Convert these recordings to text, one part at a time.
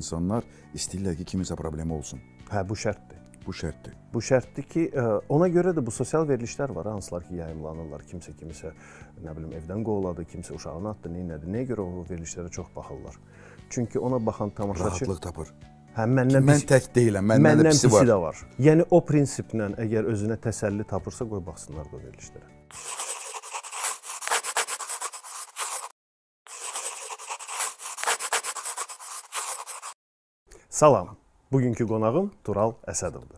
insanlar istəyirlər ki, kimisə problemi olsun. Hə, bu şərtdir. Bu şərtdir. Bu şərtdir ki, e, ona görə də bu sosial verilişlər var, hansılar ki, yayımlanırlar. Kimsə kimisə nə bilim evdən qovladı, kimsə uşağını atdı, nə nədir. Nəyə görə o verilişlərə çox baxırlar? Çünki ona baxan tamaşaçı rahatlıq tapır. Hə, məndən mən pis, tək deyiləm, məndən, məndən də pisi, pisi var. də var. Yəni o prinsiplə əgər özünə təsəlli tapırsa, qoy baxsınlar bu verilişlərə. Salam. Bugünkü qonağım Tural Əsədovdur.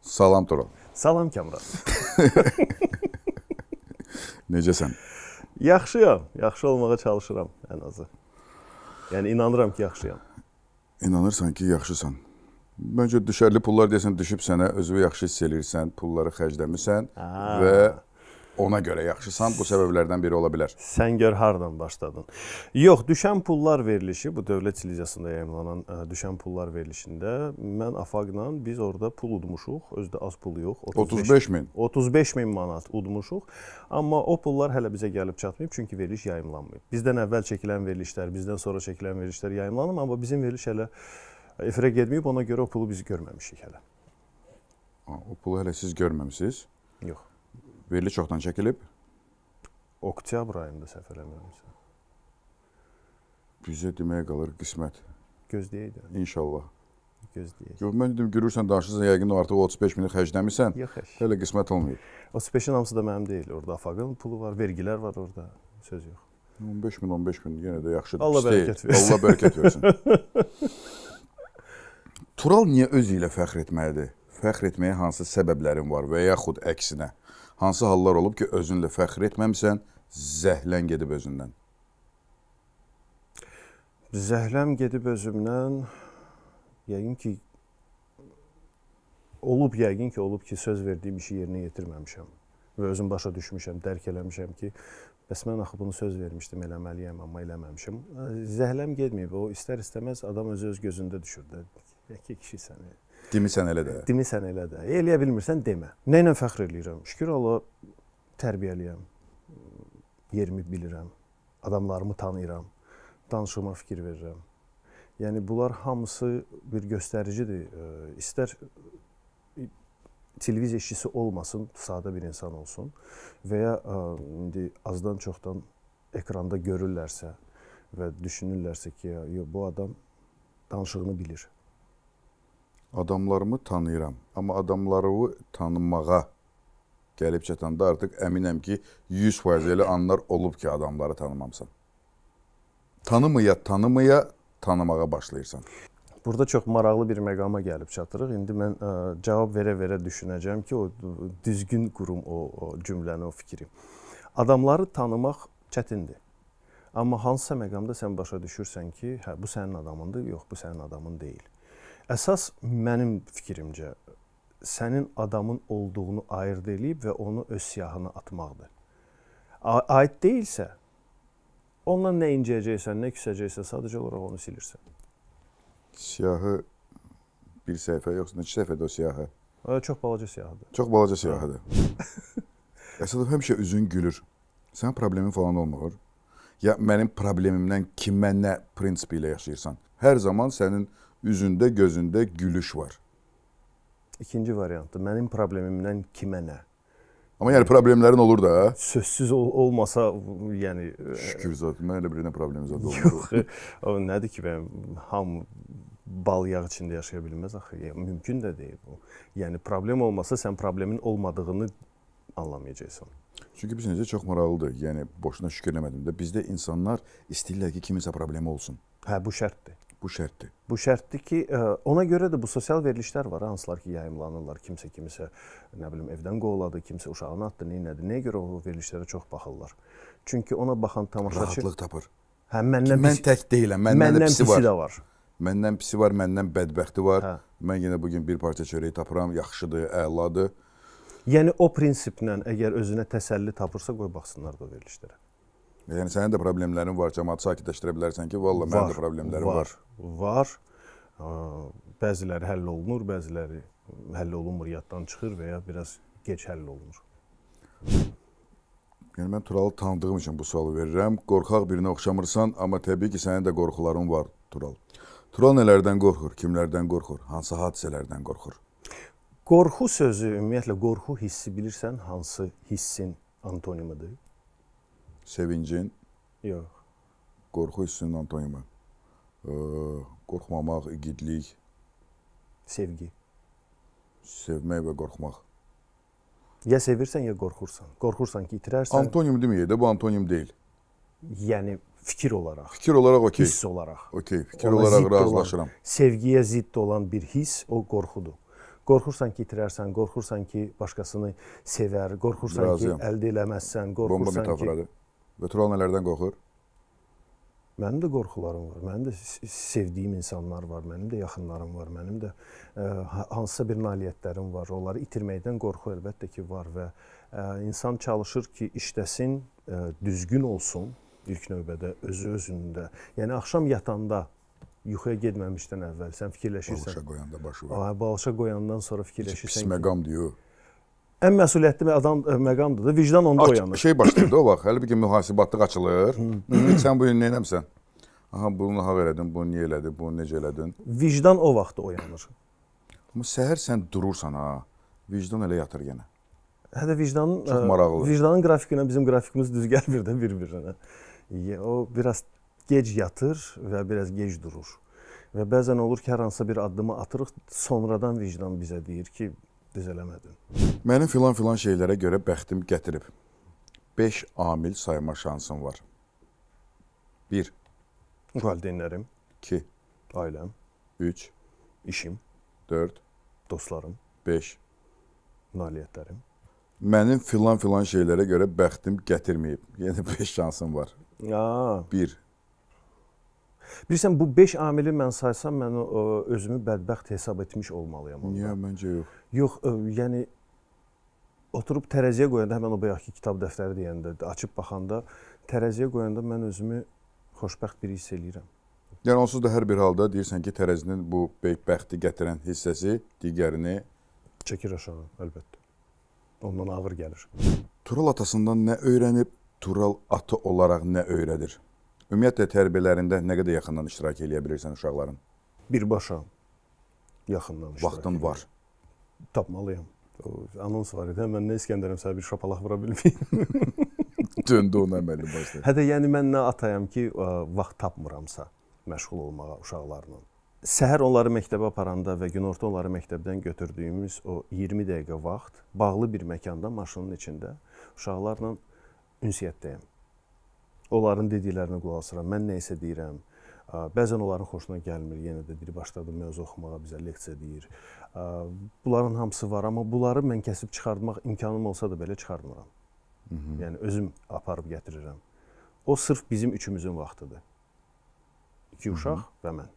Salam Tural. Salam Kəmran. Necəsən? Yaxşıyam. Yaxşı olmağa çalışıram ən azı. Yəni inanıram ki, yaxşıyam. İnanırsan ki, yaxşısan. Məncə düşərli pullar desən düşüb sənə, özünü yaxşı hiss eləyirsən, pulları xərcləmisən və ona görə yaxşısan, bu səbəblərdən biri ola bilər. Sən gör hardan başladın. Yox, düşən pullar verilişi, bu dövlət televiziyasında yayımlanan e, düşən pullar verilişində mən afaqla biz orada pul udmuşuq. Özdə az pul yox. 35, 35 min. 35 min manat udmuşuq. Amma o pullar hələ bizə gəlib çatmayıb, çünki veriliş yayımlanmayıb. Bizdən əvvəl çəkilən verilişlər, bizdən sonra çəkilən verilişlər yayımlanıb, amma bizim veriliş hələ efirə getməyib, ona görə o pulu biz görməmişik hələ. O pulu hələ siz görməmisiniz? Yox. Verili çoxdan çəkilib? Oktyabr ayında səhv eləmirəmsə. Bizə deməyə qalır qismət. Gözləyək də. İnşallah. Gözləyək. Yox, mən dedim, görürsən, danışırsan, yəqin artıq 35 mini xərcləmirsən. Yox, xərc. Hələ qismət olmayıb. 35-in hamısı da mənim deyil. Orada AFAQ-ın pulu var, vergilər var orada. Söz yox. 15 min, 15 min yenə də yaxşıdır. Allah bərəkət versin. Allah bərəkət versin. Tural niyə özü ilə fəxr etməlidir? Fəxr etməyə hansı səbəblərin var və yaxud əksinə? hansı hallar olub ki, özünlə fəxr etməmisən, zəhlən gedib özündən? Zəhləm gedib özümdən, yəqin ki, olub yəqin ki, olub ki, söz verdiyim işi yerinə yetirməmişəm və özüm başa düşmüşəm, dərk eləmişəm ki, bəs mən axı bunu söz vermişdim, eləməliyəm, amma eləməmişəm. Zəhləm getməyib, o istər-istəməz adam özü öz gözündə düşür də ki, kişisən. Demisən elə də. Demisən elə də. Eləyə bilmirsən demə. Nə ilə fəxr eləyirəm? Şükür Allah tərbiyəliyəm. Yerimi bilirəm. Adamlarımı tanıyıram. Danışığıma fikir verirəm. Yəni bunlar hamısı bir göstəricidir. İstər televiziya işçisi olmasın, sadə bir insan olsun və ya indi azdan çoxdan ekranda görürlərsə və düşünürlərsə ki, yox bu adam danışığını bilir Adamlarımı tanıyıram, amma adamları tanımağa gəlib çatanda artıq əminəm ki, 100% elə anlar olub ki, adamları tanımamısan. Tanımaya, tanımaya tanımağa başlayırsan. Burada çox maraqlı bir məqama gəlib çatırıq. İndi mən ə, e, cavab verə-verə düşünəcəm ki, o düzgün qurum o, o cümləni, o fikri. Adamları tanımaq çətindir. Amma hansısa məqamda sən başa düşürsən ki, hə bu sənin adamındır, yox bu sənin adamın deyil. Əsas mənim fikrimcə sənin adamın olduğunu ayırd eləyib və onu öz siyahına atmaqdır. A aid deyilsə ondan nə incəyəcəksən, nə küsəcəksən, sadəcə olaraq onu silirsən. Siyahı bir səhifə yoxsa neçə səhifədir o siyahı? O çox balaca siyahıdır. Çox balaca siyahıdır. Əsəd həmişə üzün gülür. Sənin problemin falan olmur. Ya mənim problemimdən kim mənə prinsipi ilə yaşayırsan. Hər zaman sənin üzündə, gözündə gülüş var. İkinci variantdır. Mənim problemimdən kimə nə? Amma yəni problemlərin olur da. Sözsüz ol olmasa, yəni şükür zat, mən elə birinə problem zat olmur. Yox. O nədir ki, mən hamı bal yağ içində yaşaya bilməz axı. Yəni, mümkün də deyil bu. Yəni problem olmasa sən problemin olmadığını anlamayacaqsan. Çünki biz necə çox maraqlıdır. Yəni boşuna şükür eləmədim də bizdə insanlar istəyirlər ki, kiminsə problemi olsun. Hə, bu şərtdir. Bu şərtdir. Bu şərtdir ki, e, ona görə də bu sosial verilişlər var, hansılar ki, yayımlanırlar. Kimsə kimisə nə bilim evdən qovladı, kimsə uşağını atdı, nə nədir. Nəyə görə o verilişlərə çox baxırlar? Çünki ona baxan tamaşaçı rahatlıq tapır. Hə, məndən mən pis... tək deyiləm. Məndən, məndən pisi, pisi var. də var. Məndən pisi var, məndən bədbəxti var. Hə. Mən yenə bu gün bir parça çörək tapıram, yaxşıdır, əladır. Yəni o prinsiplə əgər özünə təsəlli tapırsa, qoy baxsınlar da verilişlərə. Yəni sənin də problemlərin var, cəmaatı sakitləşdirə bilərsən ki, vallah mənim də problemlərim var. Var. var. Bəziləri həll olunur, bəziləri həll olunmur, yaddan çıxır və ya biraz keç həll olunur. Yəni mən Turalı tanıdığım üçün bu sualı verirəm. Qorxaq birinə oxşamırsan, amma təbii ki, sənin də qorxuların var, Tural. Tural nələrdən qorxur, kimlərdən qorxur, hansı hadisələrdən qorxur? Qorxu sözü ümumiyyətlə qorxu hissi bilirsən hansı hissin antonimidir? sevincin? Yox. Qorxu hissindən toyma. Qorxmamaq, igidlik. Sevgi. Sevmək və qorxmaq. Ya sevirsən, ya qorxursan. Qorxursan ki, itirərsən. Antonim deməyək də, bu antonim deyil. Yəni fikir olaraq. Fikir olaraq okey. Hiss olaraq. Okey, fikir Ona olaraq razılaşıram. Olan, sevgiyə zidd olan bir hiss o qorxudur. Qorxursan ki, itirərsən, qorxursan ki, başqasını sevər, qorxursan Razıyam. ki, əldə eləməzsən, qorxursan Bomba ki, Götürən nələrdən qorxur? Mənim də qorxularım var. Mənim də sevdiyim insanlar var, mənim də yaxınlarım var, mənim də ə, e, hansısa bir nailiyyətlərim var. Onları itirməkdən qorxu əlbəttə ki var və ə, e, insan çalışır ki, işləsin, ə, e, düzgün olsun ilk növbədə özü özündə. Yəni axşam yatanda yuxuya getməmişdən əvvəl sən fikirləşirsən. Balışa qoyanda başı var. Ay, balışa qoyandan sonra fikirləşirsən. Pis məqam ki, diyor ən məsuliyyətli adam məqamdır da. Vicdan onda Aç, oyanır. Şey başlayır da o vaxt. Hələ bir ki mühasibatlıq açılır. sən bu gün nə etmisən? Aha bunu haqq elədin, bunu niyə elədin, bunu necə elədin? Vicdan o vaxt oyanır. Amma səhər sən durursan ha, vicdan elə yatır yenə. Hə də vicdanın çox maraqlı. E, vicdanın qrafiki ilə bizim qrafikimiz düz gəlmir də bir-birinə. O biraz gec yatır və biraz gec durur. Və bəzən olur ki, hər hansısa bir addımı atırıq, sonradan vicdan bizə deyir ki, düz eləmədin. Mənim filan-filan şeylərə görə bəxtim gətirib. 5 amil sayma şansım var. 1. Valideynlərim. 2. Ailəm. 3. İşim. 4. Dostlarım. 5. Nailiyyətlərim. Mənim filan-filan şeylərə görə bəxtim gətirməyib. Yəni 5 şansım var. A. 1. Bilirsən bu 5 amili mən saysam mən ə, özümü bədbəxt hesab etmiş olmalıyam onda. Niyə məncə yox. Yox, ə, e, yəni oturub tərəziyə qoyanda həmin o bayaqki kitab dəftəri deyəndə açıb baxanda tərəziyə qoyanda mən özümü xoşbəxt biri hiss eləyirəm. Yəni onsuz da hər bir halda deyirsən ki, tərəzinin bu bəxti gətirən hissəsi digərini çəkir aşağı, əlbəttə. Ondan ağır gəlir. Tural atasından nə öyrənib, Tural atı olaraq nə öyrədir? Ümumiyyətlə tərbiyyələrində nə qədər yaxından iştirak eləyə bilirsən uşaqların? Birbaşa yaxından iştirak. Vaxtın var. Tapmalıyam. O, anons var idi. Mən nə İskəndərəm sənə bir şapalaq vura bilməyim. Döndü ona əməli başladı. Hətta yəni mən nə atayam ki, vaxt tapmıramsa məşğul olmağa uşaqlarla. Səhər onları məktəbə aparanda və günorta onları məktəbdən götürdüyümüz o 20 dəqiqə vaxt bağlı bir məkanda maşının içində uşaqlarla ünsiyyətdəyəm. Onların dediklərinə qulaq asıram. Mən nə isə deyirəm. Bəzən onların xoşuna gəlmir. Yenə də diri başladı mövzu oxumağa, bizə leksiya deyir. Bunların hamısı var, amma bunları mən kəsib çıxartmaq imkanım olsa da belə çıxartmıram. Hı -hı. Yəni özüm aparıb gətirirəm. O sırf bizim üçümüzün vaxtıdır. İki uşaq Hı -hı. və mən.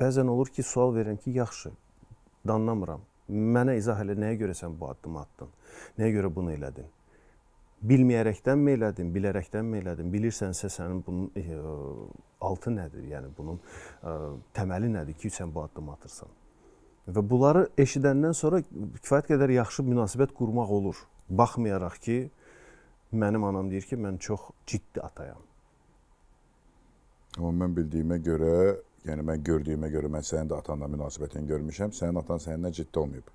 Bəzən olur ki, sual verirəm ki, yaxşı, danlamıram. Mənə izah elə, nəyə görə sən bu addımı atdın? Nəyə görə bunu elədin? bilməyərəkdənmi elədin, bilərəkdənmi elədin? Bilirsənsə sənin bunun e, altı nədir? Yəni bunun e, təməli nədir ki, sən bu addım atırsan? Və bunları eşidəndən sonra kifayət qədər yaxşı münasibət qurmaq olur. Baxmayaraq ki, mənim anam deyir ki, mən çox ciddi atayam. Amma mən bildiyimə görə, yəni mən gördüyümə görə mən sənin də atanla münasibətini görmüşəm. Sənin atan səninlə ciddi olmayıb.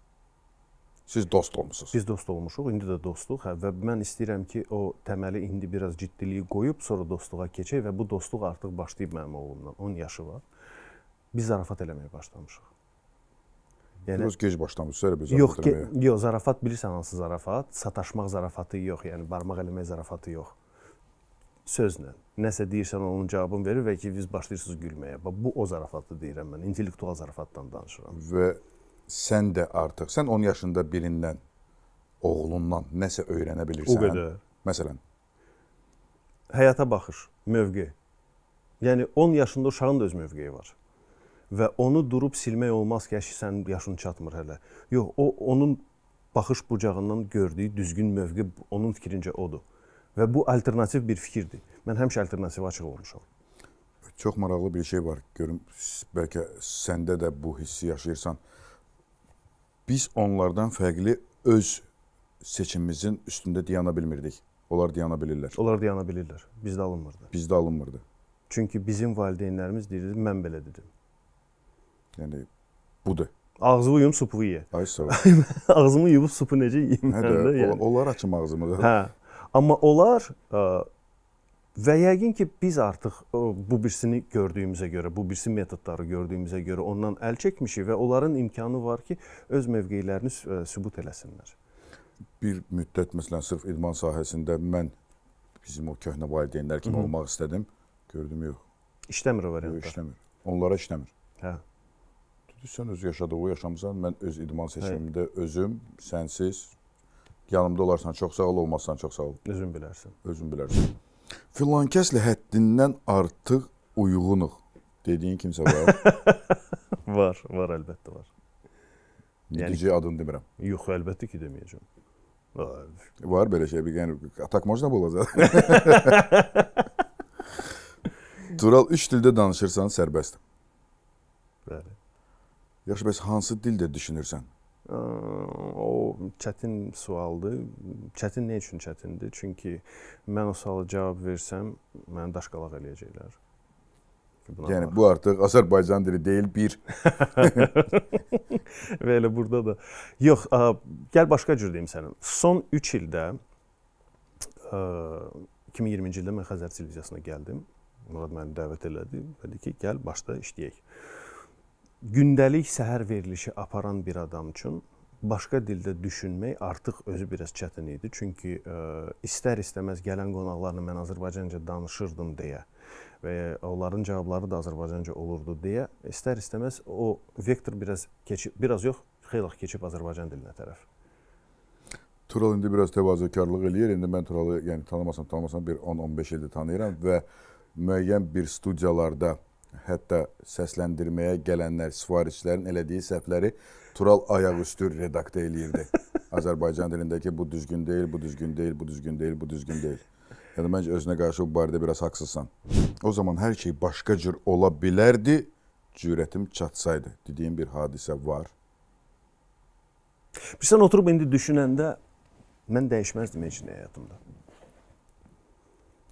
Siz dost olmusunuz. Biz dost olmuşuq, indi də dostuq. Hə, və mən istəyirəm ki, o təməli indi biraz ciddiliyi qoyub, sonra dostluğa keçək və bu dostluq artıq başlayıb mənim oğlumdan. 10 yaşı var. Biz zarafat eləməyə başlamışıq. Yəni biraz gec başlamışıq elə biz. Yox, ki, yox, zarafat bilirsən hansı zarafat? Sataşmaq zarafatı yox, yəni barmaq eləmək zarafatı yox. Sözlə. Nəsə deyirsən onun cavabını verir və ki, biz başlayırsınız gülməyə. Bax bu o zarafatı deyirəm mən. İntellektual zarafatdan danışıram. Və sən də artıq, sən 10 yaşında birindən, oğlundan nəsə öyrənə bilirsən. O qədər. Məsələn. Həyata baxış, mövqe. Yəni 10 yaşında uşağın da öz mövqeyi var. Və onu durub silmək olmaz ki, əşi sənin yaşın çatmır hələ. Yox, o onun baxış bucağından gördüyü düzgün mövqe onun fikrincə odur. Və bu alternativ bir fikirdir. Mən həmişə alternativə açıq olmuşam. Çox maraqlı bir şey var. Görüm bəlkə səndə də bu hissi yaşayırsan biz onlardan fərqli öz seçimimizin üstündə dayana bilmirdik. Onlar dayana bilirlər. Onlar dayana bilirlər. Bizdə alınmırdı. Bizdə alınmırdı. Çünki bizim valideynlərimiz deyirdi, mən belə dedim. Yəni budur. Ağzımı yum, supu ye. Ay sağ ol. Ağzımı yuyub supu necə yeyim? Hə, də, hə yəni. onlar açım ağzımı da. Hə. Amma onlar ə, Və yəqin ki, biz artıq bu birisini gördüyümüzə görə, bu birisi metodları gördüyümüzə görə ondan əl çəkmişik və onların imkanı var ki, öz mövqeylərini e, sübut eləsinlər. Bir müddət məsələn sırf idman sahəsində mən bizim o köhnə valideynlər kimi Hı -hı. olmaq istədim. Gördüm yox. İşləmir o variantda. Yox, işləmir. Onlara işləmir. Hə. Dedi, sən öz yaşadığı yaşamısan, mən öz idman hə. seçimimdə hə. özüm, sənsiz, yanımda olarsan çox sağ ol, olmazsan çox sağ ol. Özün bilərsən. Özün bilərsən. Filankəslə həddindən artıq uyğunuq dediyin kimsə var? var, var əlbəttə var. Yəni DJ adını demirəm. Yox, əlbəttə ki deməyəcəm. Var. Var belə şey, bir yəni atak можно было за. Tural 3 dildə danışırsan, sərbəstdir. Bəli. Yaxşı, bəs hansı dildə düşünürsən? o çətin sualdır. Çətin nə üçün çətindir? Çünki mən o suala cavab versəm, məni daşqalaq eləyəcəklər. Buna yəni var. bu artıq Azərbaycan dili deyil, bir. Və elə burada da. Yox, ə, gəl başqa cür deyim sənə. Son 3 ildə ə, 2020-ci ildə mən Xəzər televiziyasına gəldim. Murad məni dəvət elədi. Dedi ki, gəl başda işləyək gündəlik səhər verilişi aparan bir adam üçün başqa dildə düşünmək artıq özü biraz çətin idi. Çünki e, istər-istəməz gələn qonaqlarla mən Azərbaycanca danışırdım deyə və onların cavabları da Azərbaycanca olurdu deyə istər-istəməz o vektor biraz keçib, biraz yox, xeyli keçib Azərbaycan dilinə tərəf. Tural indi biraz təvazökarlıq eləyir. İndi mən Turalı, yəni tanımasam, tanımasam bir 10-15 ildir tanıyıram və müəyyən bir studiyalarda hətta səsləndirməyə gələnlər, sifarişlərin elədiyi səhvləri Tural ayaqüstü redaktə eləyirdi. Azərbaycan dilindəki bu düzgün deyil, bu düzgün deyil, bu düzgün deyil, bu düzgün deyil. Yəni məncə özünə qarşı bu barədə biraz haqsızsan. O zaman hər şey başqa cür ola bilərdi, cürətim çatsaydı. Dediyim bir hadisə var. Bir sən oturub indi düşünəndə mən dəyişməzdim heç nə həyatımda.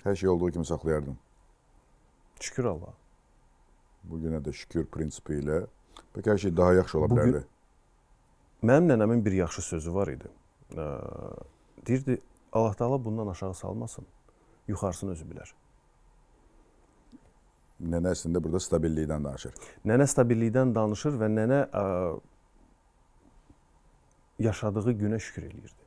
Hər şey olduğu kimi saxlayardım. Şükür Allah. Bugünə də şükür prinsipi ilə. Bəlkə hər şey daha yaxşı ola bilərdi. Bugün, mənim nənəmin bir yaxşı sözü var idi. E, deyirdi, Allah Taala bundan aşağı salmasın. Yuxarısını özü bilər. Nənə əslində burada stabillikdən danışır. Nənə stabillikdən danışır və nənə ə, yaşadığı günə şükür eləyirdi.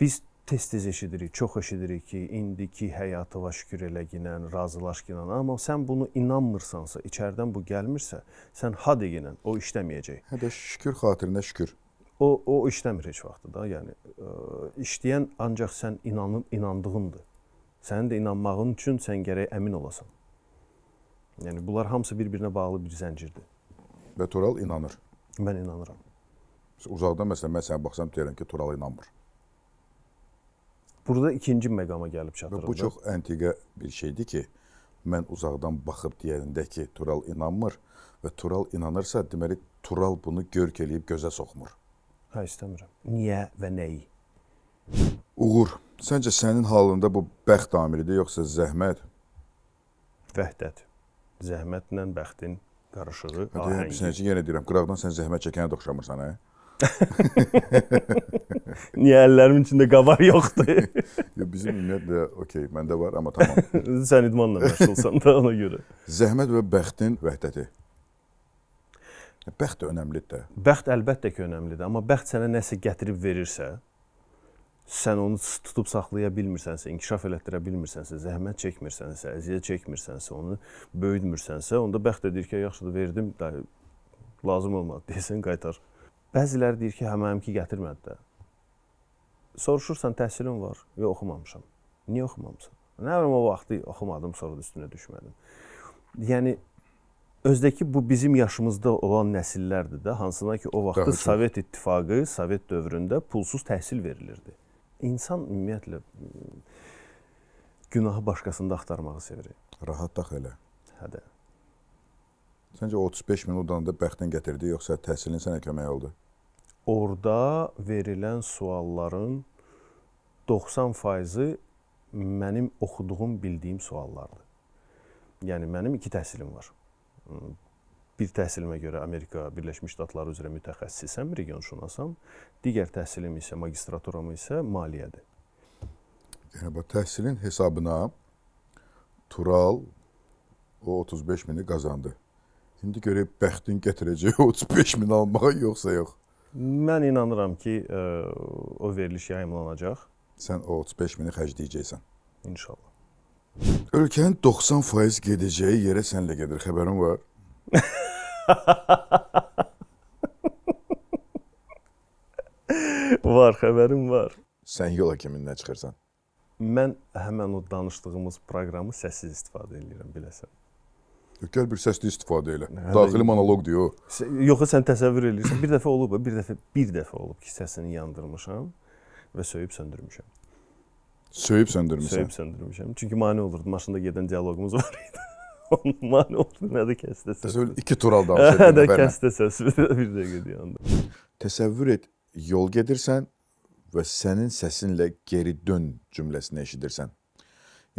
Biz tez-tez eşidirik, çox eşidirik ki, indiki həyatı var şükür eləginən, razılaşginən, amma sən bunu inanmırsansa, içərdən bu gəlmirsə, sən ha deginən o işləməyəcək. Hə də şükür xatirinə şükür. O o işləmir heç vaxtı da, yəni ə, işləyən ancaq sən inanın inandığındır. Sənin də inanmağın üçün sən gərək əmin olasan. Yəni bunlar hamısı bir-birinə bağlı bir zəncirdir. Və Tural inanır. Mən inanıram. Uzaqdan məsələn mən sənə baxsam deyirəm ki, Tural inanmır burada ikinci məqama gəlib çatırıq. Bu çox əntiqə bir şeydir ki, mən uzaqdan baxıb deyəndə ki, Tural inanmır və Tural inanırsa, deməli Tural bunu görk eləyib gözə soxmur. Hə, istəmirəm. Niyə və nəyi? Uğur, səncə sənin halında bu bəxt amilidir, yoxsa zəhmət? Vəhdət. Zəhmətlə bəxtin qarışığı, ahəngi. Deyirəm, sinəcə yenə deyirəm, qıraqdan sən zəhmət çəkənə də oxşamırsan, hə? Niye ellerimin içinde kabar yoktu? ya bizim ümumiyyətlə okey, məndə var, amma tamam. Sən idmanla məşğulsan da ona görə. Zəhmət və bəxtin vəhdəti. Bəxt də önəmlidir də. Bəxt əlbəttə ki, önəmlidir, amma bəxt sənə nəsə gətirib verirsə, sən onu tutub saxlaya bilmirsənsə, inkişaf elətdirə bilmirsənsə, zəhmət çəkmirsənsə, əziyyət çəkmirsənsə, onu böyütmürsənsə, onda bəxt də deyir ki, yaxşıdır, verdim, da, lazım olmadı, desən qaytar. Bəziləri deyir ki, hə mənimki gətirmədi də soruşursan təhsilin var? Yox, oxumamışam. Niyə oxumamısan? Nə bilim o vaxtı oxumadım, sonra da üstünə düşmədim. Yəni özdəki bu bizim yaşımızda olan nəsillərdir də, hansına ki o vaxtı Daha Sovet İttifaqı, Sovet dövründə pulsuz təhsil verilirdi. İnsan ümumiyyətlə günahı başqasında axtarmağı sevir. Rahat da elə. Hə də. Səncə 35 min o danda bəxtin gətirdi, yoxsa təhsilin sənə kömək oldu? orada verilən sualların 90%-ı mənim oxuduğum, bildiyim suallardır. Yəni mənim iki təhsilim var. Bir təhsilimə görə Amerika Birləşmiş Ştatları üzrə mütəxəssisəm, regionşünasam. Digər təhsilim isə magistraturam isə maliyyədir. Yəni bu təhsilin hesabına Tural o 35 mini qazandı. İndi görək bəxtin gətirəcək 35 min almağa yoxsa yox. Mən inanıram ki, ə, e, o veriliş yayımlanacaq. Sən o 35 mini xərcləyəcəksən. İnşallah. Ölkənin 90% gedəcəyi yerə sənlə gedir, xəbərin var? var, xəbərim var. Sən yol həkimindən çıxırsan. Mən həmin o danışdığımız proqramı səssiz istifadə edirəm, biləsən. Gəl bir səsli istifadə elə. Hələ, Daxili hə. monoloq deyir o. Yox, sən təsəvvür eləyirsən. Bir dəfə olub, bir dəfə bir dəfə olub ki, səsini yandırmışam və söyüb söndürmüşəm. Söyüb söndürmüsən. Söyüb söndürmüşəm. Çünki mane olurdu. Maşında gedən dialoqumuz var idi. Onun mane oldu. Nə də kəsdə səs. Söyle iki tur aldı. Hə də kəsdə səs. Bir dəqiqə deyəndə. Təsəvvür et, yol gedirsən və sənin səsinlə geri dön cümləsini eşidirsən.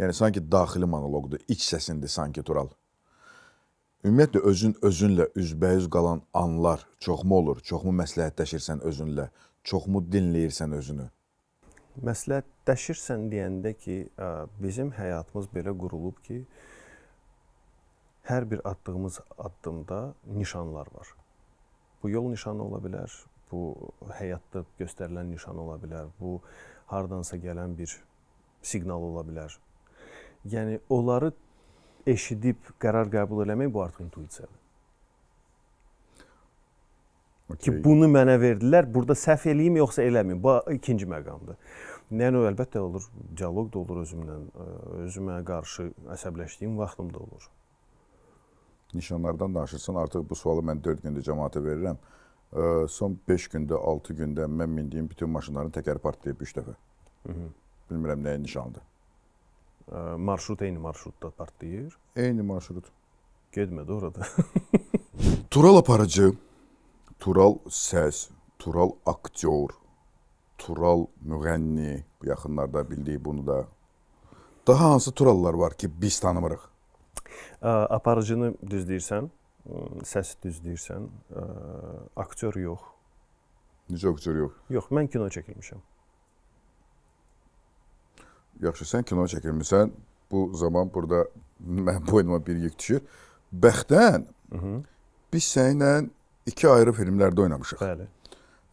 Yəni sanki daxili monoloqdur, iç səsindir sanki Tural. Ümumiyyətlə özün özünlə üzbəüz qalan anlar çoxmu olur? Çoxmu məsləhətləşirsən özünlə? Çoxmu dinləyirsən özünü? Məsləhətləşirsən deyəndə ki, bizim həyatımız belə qurulub ki, hər bir atdığımız addımda nişanlar var. Bu yol nişanı ola bilər, bu həyatda göstərilən nişan ola bilər, bu hardansa gələn bir siqnal ola bilər. Yəni onları eşidib qərar qəbul eləmək bu artıq intuisiyadır. Okay. Ki bunu mənə verdilər, burada səhv eləyim yoxsa eləmiyim. Bu ikinci məqamdır. Yəni əlbəttə olur, dialoq da olur özümlə, e, özümə qarşı əsəbləşdiyim vaxtım da olur. Nişanlardan danışırsan, artıq bu sualı mən 4 gündə cəmaətə verirəm. E, son 5 gündə, 6 gündə mən mindiyim bütün maşınların təkəri partlayıb 3 dəfə. Hı -hı. Bilmirəm nəyin nişanıdır marşrut eyni marşrutda partlayır. Eyni marşrut. Getmədi orada. Tural aparıcı, Tural səs, Tural aktyor, Tural müğənni, bu yaxınlarda bildik bunu da. Daha hansı Turallar var ki biz tanımırıq? Aparıcını düz deyirsən, səs düz deyirsən, aktyor yox. Necə aktyor yox? Yox, mən kino çəkilmişəm. Yaxşı, sən kino çəkilmisən. Bu zaman burada mənim boynuma bir yük düşür. Bəxtən Hı mhm. -hı. biz səninlə iki ayrı filmlərdə oynamışıq. Bəli.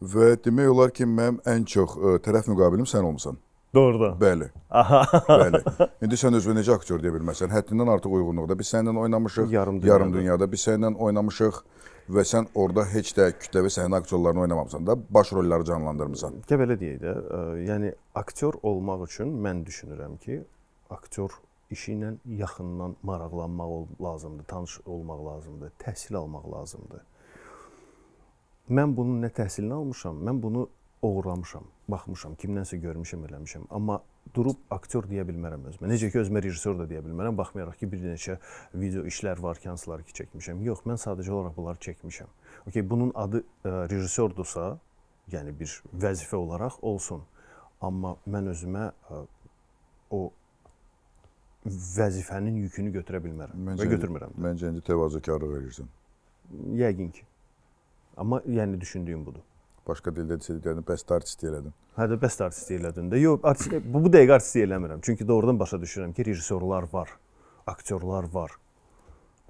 Və demək olar ki, mənim ən çox ə, e, tərəf müqabilim sən olmusan. Doğrudan. Bəli. Aha. Bəli. İndi sən özünü necə aktyor deyə bilməsən? Həddindən artıq uyğunluqda. Biz səninlə oynamışıq. Yarım dünyada. Yarım dünyada biz səninlə oynamışıq və sən orada heç də kütləvi səhnə aktyorlarını oynamamısan da baş rolları canlandırmısan. Gəl belə deyək də, e, yəni aktyor olmaq üçün mən düşünürəm ki, aktyor işi ilə yaxından maraqlanmaq lazımdır, tanış olmaq lazımdır, təhsil almaq lazımdır. Mən bunun nə təhsilini almışam, mən bunu oğurlamışam baxmışam, kimdənsə görmüşəm, eləmişəm. Amma durub aktyor deyə bilmərəm özümə. Necə ki özümə rejissor da deyə bilmərəm, baxmayaraq ki, bir neçə video işlər var ki, hansıları ki çəkmişəm. Yox, mən sadəcə olaraq bunları çəkmişəm. Okay, bunun adı ə, e, rejissordursa, yəni bir vəzifə olaraq olsun. Amma mən özümə ə, e, o vəzifənin yükünü götürə bilmərəm məncə, və götürmürəm. Məncə indi təvazökarlıq edirsən. Yəqin ki. Amma yəni düşündüyüm budur başqa dildə dediklərini bəst artist elədin. Hə də bəst artist elədin də. Yox, artist, bu, bu dəqiqə artist eləmirəm. Çünki doğrudan başa düşürəm ki, rejissorlar var, aktyorlar var.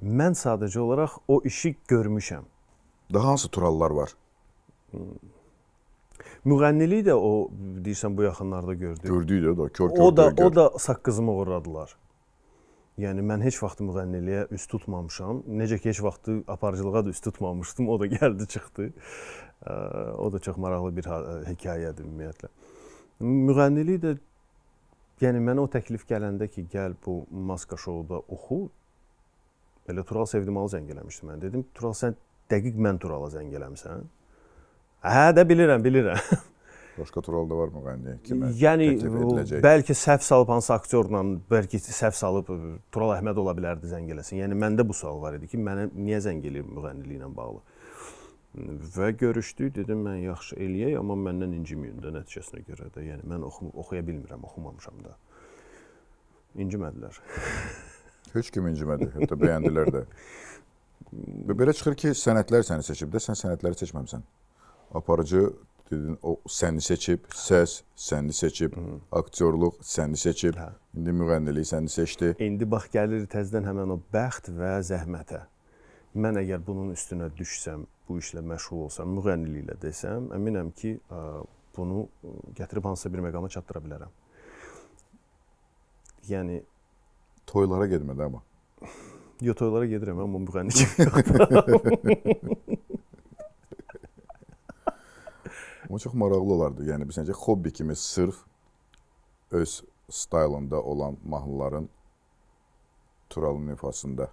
Mən sadəcə olaraq o işi görmüşəm. Daha hansı turallar var? Hmm. Müğənnilik də o deyirsən bu yaxınlarda gördük. Gördük də, kör kör. O da gördük. o da saqqızımı uğradılar. Yəni mən heç vaxt müğənniliyə üst tutmamışam. Necə ki heç vaxtı aparıcılığa da üst tutmamışdım. O da gəldi, çıxdı. O da çox maraqlı bir hekayədir ümumiyyətlə. Müğənnilik də yəni mənə o təklif gələndə ki, gəl bu maska şouda oxu. Elə Tural Sevdimalı zəng eləmişdi mənə. Dedim, Tural sən dəqiq mən Turala zəng eləmisən? Hə, də bilirəm, bilirəm. Başqa rolda varmı müğənni? Kimə yəni, təklif ediləcək? Bəlkə səhv salıb hansı aktyorla, bəlkə səhv salıb e, Tural Əhməd ola bilərdi zəng eləsin. Yəni məndə bu sual var idi ki, mənə niyə zəng eləyib müğənniliklə bağlı? Və görüşdük, dedim mən yaxşı eləyək, amma məndən inciməyin də nəticəsinə görə də. Yəni mən oxu oxuya bilmirəm, oxumamışam da. İncimədilər. Heç kim incimədi, hətta bəyəndilər də. Və belə çıxır ki, sənətlər səni seçib də, sən sənətləri seçməmisən. Aparıcı dedin, o səni seçib, səs səni seçib, Hı. aktyorluq səni seçib, hə. indi müğənnilik səni seçdi. İndi bax gəlir təzədən həmin o bəxt və zəhmətə. Mən əgər bunun üstünə düşsəm, bu işlə məşğul olsam, müğənniliklə desəm, əminəm ki, bunu gətirib hansısa bir məqama çatdıra bilərəm. Yəni toylara getmədi amma. Yo toylara gedirəm amma müğənnilik yoxdur. Amma çox maraqlı olardı. Yəni biz necə hobbi kimi sırf öz staylında olan mahnıların Turalın ifasında.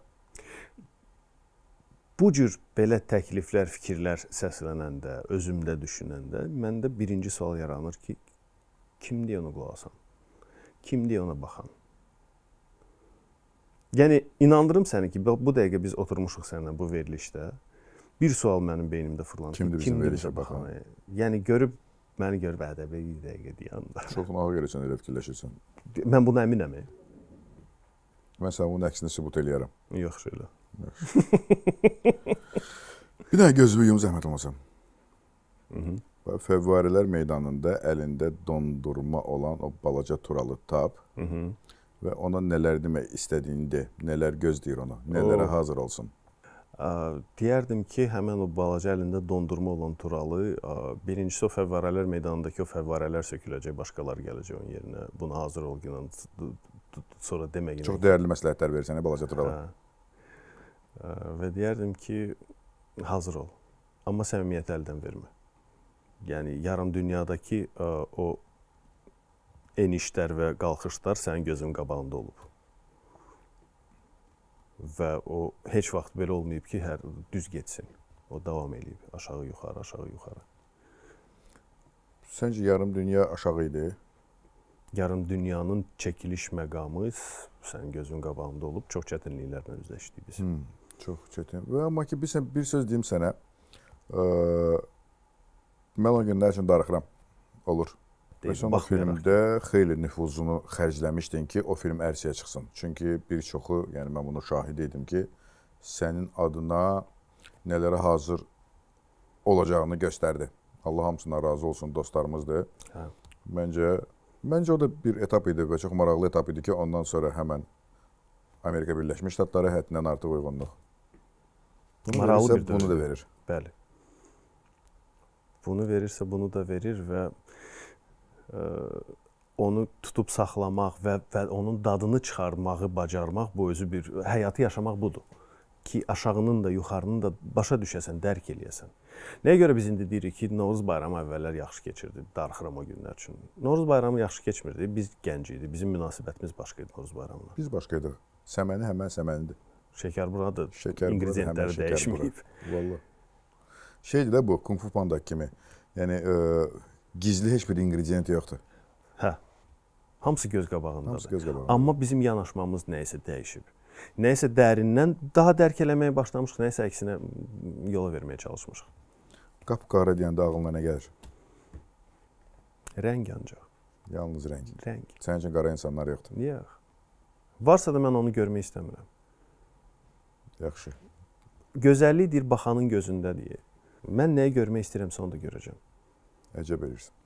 Bu cür belə təkliflər, fikirlər səslənəndə, özümdə düşünəndə məndə birinci sual yaranır ki, kimdir ona qulaq asan? Kimdir ona baxan? Yəni inandırım səni ki, bu dəqiqə biz oturmuşuq səninlə bu verilişdə bir sual mənim beynimdə fırlandı. Kimdir bizim verişə baxan? Yəni görüb məni görüb ədəbi bir dəqiqə deyəndə. Çox nağı görəsən elə fikirləşirsən. Mən buna əminəm. E. Mən sənə bunun əksini sübut eləyərəm. Yox, elə. bir dənə gözümü yum zəhmət olmasa. Mhm. Fəvvarilər meydanında əlində dondurma olan o balaca turalı tab. Mhm. Və ona nələr demək istədiyini de, nələr gözləyir ona, nələrə oh. hazır olsun. Deyərdim ki, həmin o balaca əlində dondurma olan Turalı, birincisi o fəvvarələr meydanındakı o fəvvarələr söküləcək, başqaları gələcək onun yerinə. Buna hazır ol günün sonra deməyin. Çox dəyərli məsləhətlər verirsən balaca Turala. Hə. Və deyərdim ki, hazır ol. Amma səmimiyyəti əldən vermə. Yəni yarım dünyadakı o enişlər və qalxışlar sənin gözün qabağında olub və o heç vaxt belə olmayıb ki, hər düz getsin. O davam eləyib, aşağı yuxarı, aşağı yuxarı. Səncə yarım dünya aşağı idi? Yarım dünyanın çəkiliş məqamı sənin gözün qabağında olub çox çətinliklərlə üzləşdik biz. Hmm, çox çətin. Və amma ki bir, bir söz deyim sənə. Ə, mən o günlər üçün darıxıram. Olur. Sən o filmdə xeyli nüfuzunu xərcləmişdin ki, o film ərsəyə çıxsın. Çünki bir çoxu, yəni mən bunu şahid idim ki, sənin adına nələrə hazır olacağını göstərdi. Allah hamısına razı olsun, dostlarımızdır. Hə. Məncə məncə o da bir etap idi və çox maraqlı etap idi ki, ondan sonra həmin Amerika Birləşmiş Ştatları həddindən artıq uyğunluq. Bunu maraqlı verirsə, bir bunu da verir. Bəli. Bunu verirsə, bunu da verir və onu tutub saxlamaq və, və onun dadını çıxarmağı bacarmaq bu özü bir həyatı yaşamaq budur ki, aşağının da, yuxarının da başa düşəsən, dərk eləyəsən. Nəyə görə biz indi deyirik ki, Novruz bayramı əvvəllər yaxşı keçirdi, darxıram o günlər üçün. Novruz bayramı yaxşı keçmirdi. Biz gənc idi. Bizim münasibətimiz başqa idi Novruz bayramına. Biz başqa idi. Səməni həmən səmənidir. Şəkər buradır. Şəkər inqridiyentləri dəyişməyib. Valla. Şeydir də bu, Kung Fu Panda kimi. Yəni ə, e, gizli heç bir ingredient yoxdur. Hə. Hamısı göz qabağındadır. Hamısı göz qabağındadır. Amma bizim yanaşmamız nə isə dəyişib. Nə isə dərindən daha dərk eləməyə başlamışıq, nə isə əksinə yola verməyə çalışmışıq. Qapqara deyəndə ağlına nə gəlir? Rəng ancaq. Yalnız rəng. Rəng. Sənin üçün qara insanlar yoxdur. Yox. Varsa da mən onu görmək istəmirəm. Yaxşı. Gözəllik deyir baxanın gözündə deyir. Mən nəyi görmək istəyirəmsə onu da görəcəm. Ece Belirsin.